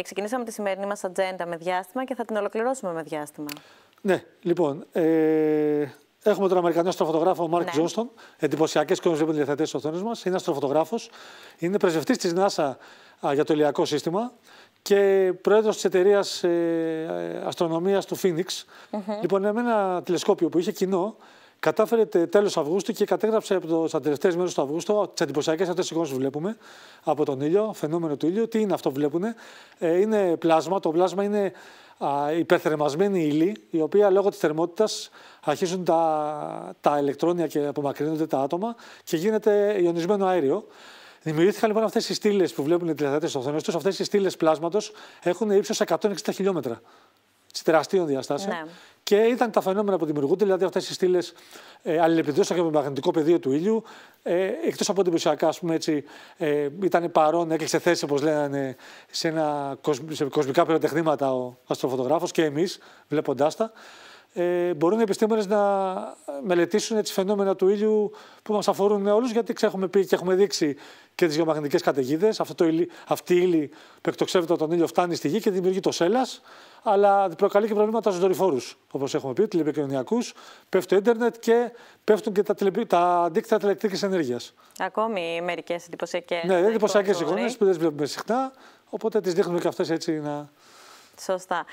Και ξεκινήσαμε τη σημερινή μας ατζέντα με διάστημα και θα την ολοκληρώσουμε με διάστημα. Ναι, λοιπόν. Ε, έχουμε τον Αμερικανό αστροφωτογράφο Μάρκ ναι. Τζόνστον. Εντυπωσιακές και όμως βλέπουν τηλεθεατέ Είναι αστροφωτογράφος. Είναι πρεσβευτής της NASA για το ηλιακό σύστημα και πρόεδρος της εταιρείας ε, ε, αστρονομίας του Phoenix. Λοιπόν, με ένα τηλεσκόπιο που είχε κοινό Κατάφερε τέλος Αυγούστου και κατέγραψε από τα μέρες του Αυγούστου τις εντυπωσιακές αυτές εικόνε που βλέπουμε από τον ήλιο, φαινόμενο του ήλιου. Τι είναι αυτό που βλέπουν, ε, Είναι πλάσμα. Το πλάσμα είναι υπερθερμασμένη ύλη, η οποία λόγω της θερμότητας αρχίζουν τα, τα ηλεκτρόνια και απομακρύνονται τα άτομα και γίνεται ιονισμένο αέριο. Δημιουργήθηκαν λοιπόν αυτές οι στήλες που βλέπουν οι τηλεθεατές στο θέμα τους. Αυτές οι στήλες πλάσματος έχουν ύψος 160 χιλιόμετρα τεραστίων διαστάσεων. Ναι. Και ήταν τα φαινόμενα που δημιουργούνται, δηλαδή αυτές οι στήλες ε, και με το μαγνητικό πεδίο του ήλιου. Ε, Εκτός από εντυπωσιακά, ας έτσι, ε, ήταν παρόν, έκλεισε θέση, όπως λένε σε, ένα, σε κοσμικά πυροτεχνήματα ο αστροφωτογράφος και εμείς, βλέποντάς τα ε, μπορούν οι επιστήμονες να μελετήσουν τι φαινόμενα του ήλιου που μας αφορούν όλους, γιατί έχουμε πει και έχουμε δείξει και τις γεωμαγνητικές καταιγίδες. αυτή η ύλη που εκτοξεύεται τον ήλιο φτάνει στη γη και δημιουργεί το Σέλας, αλλά προκαλεί και προβλήματα στους δορυφόρους, όπως έχουμε πει, τηλεπικοινωνιακούς. Πέφτει το ίντερνετ και πέφτουν και τα, τηλεπι... τα αντίκτυα τηλεκτρική ενέργειας. Ακόμη μερικές εντυπωσιακές. Ναι, εντυπωσιακές εικόνες που δεν βλέπουμε συχνά, οπότε τις δείχνουμε και αυτές έτσι να... Σωστά.